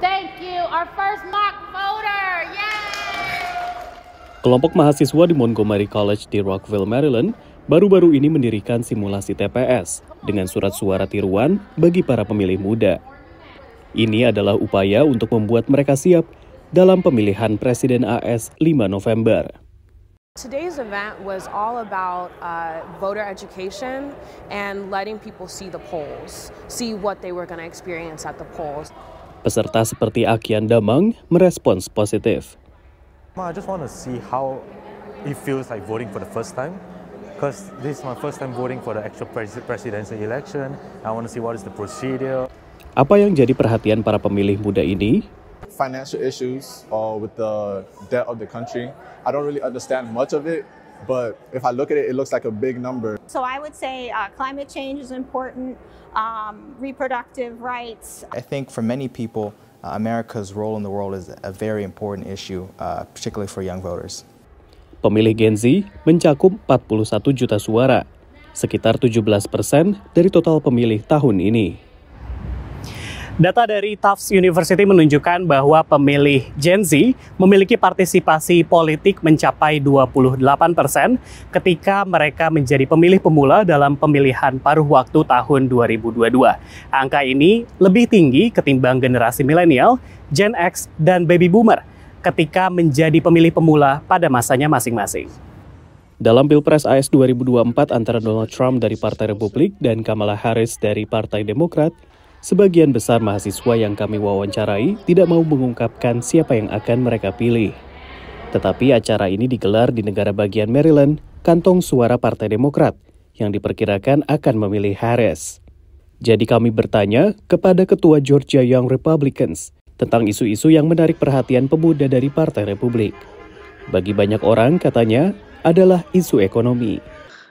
Thank you. Our first mock voter. Yay! Kelompok mahasiswa di Montgomery College di Rockville, Maryland, baru-baru ini mendirikan simulasi TPS dengan surat suara tiruan bagi para pemilih muda. Ini adalah upaya untuk membuat mereka siap dalam pemilihan Presiden AS 5 November. Today's event was all about uh, voter education and letting people see the polls, see what they were going to experience at the polls. Peserta seperti Akian Damang merespons positif. I just want to see how it feels like voting for the first time because this is my first time voting for the actual presidential election. I want to see what is the procedure. Apa yang jadi perhatian para pemilih muda ini? Financial issues or with the debt of the country. I don't really understand much of it, but if I look at it, it looks like a big number. So I would say uh, climate change is important, um, reproductive rights. I think for many people, uh, America's role in the world is a very important issue, uh, particularly for young voters. Pemilih Gen Z mencakup 41 juta suara, sekitar 17 persen dari total pemilih tahun ini. Data dari Tufts University menunjukkan bahwa pemilih Gen Z memiliki partisipasi politik mencapai 28 persen ketika mereka menjadi pemilih pemula dalam pemilihan paruh waktu tahun 2022. Angka ini lebih tinggi ketimbang generasi milenial, Gen X, dan Baby Boomer ketika menjadi pemilih pemula pada masanya masing-masing. Dalam Pilpres AS 2024 antara Donald Trump dari Partai Republik dan Kamala Harris dari Partai Demokrat, Sebagian besar mahasiswa yang kami wawancarai tidak mau mengungkapkan siapa yang akan mereka pilih. Tetapi acara ini digelar di negara bagian Maryland, kantong suara Partai Demokrat, yang diperkirakan akan memilih Harris. Jadi kami bertanya kepada Ketua Georgia Young Republicans tentang isu-isu yang menarik perhatian pemuda dari Partai Republik. Bagi banyak orang, katanya, adalah isu ekonomi.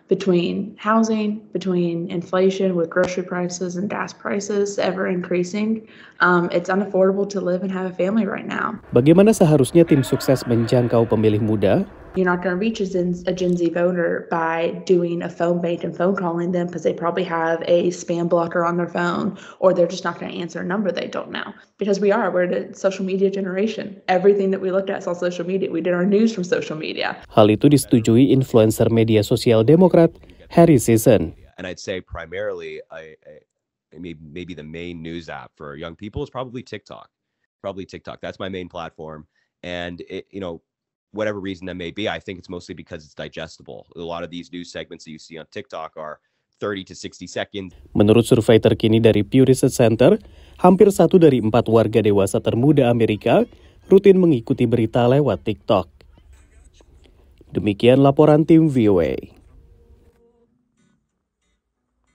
between housing, between inflation with grocery prices and gas prices ever increasing, um, it's unaffordable to live and have a family right now. Bagaimana seharusnya tim sukses menjangkau pemilih muda you're not going to reach a Gen, a Gen Z voter by doing a phone bank and phone calling them because they probably have a spam blocker on their phone or they're just not going to answer a number they don't know. Because we are, we're the social media generation. Everything that we looked at is on social media. We did our news from social media. Hal itu disetujui influencer media sosial Demokrat Harry Season. And I'd say primarily, I, I, maybe, maybe the main news app for young people is probably TikTok. Probably TikTok. That's my main platform. And it, you know, whatever reason that may be. I think it's mostly because it's digestible. A lot of these news segments that you see on TikTok are 30 to 60 seconds. Menurut survei terkini dari Pew Research Center, hampir satu dari empat warga dewasa termuda Amerika rutin mengikuti berita lewat TikTok. Demikian laporan tim VOA.